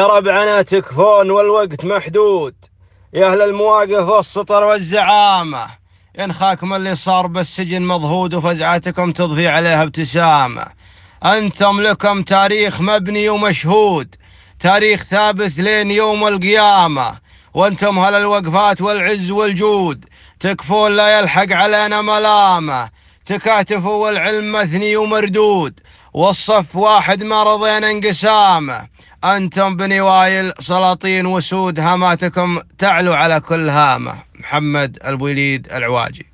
يا ربعنا تكفون والوقت محدود يا أهل المواقف والسطر والزعامة ان خاكم اللي صار بالسجن مضهود وفزعتكم تضفي عليها ابتسامة أنتم لكم تاريخ مبني ومشهود تاريخ ثابت لين يوم القيامة وانتم هل الوقفات والعز والجود تكفون لا يلحق علينا ملامة تكاتف والعلم مثني ومردود والصف واحد ما رضينا انقسامه أنتم بني وايل سلاطين وسود هاماتكم تعلو على كل هامة محمد الوليد العواجي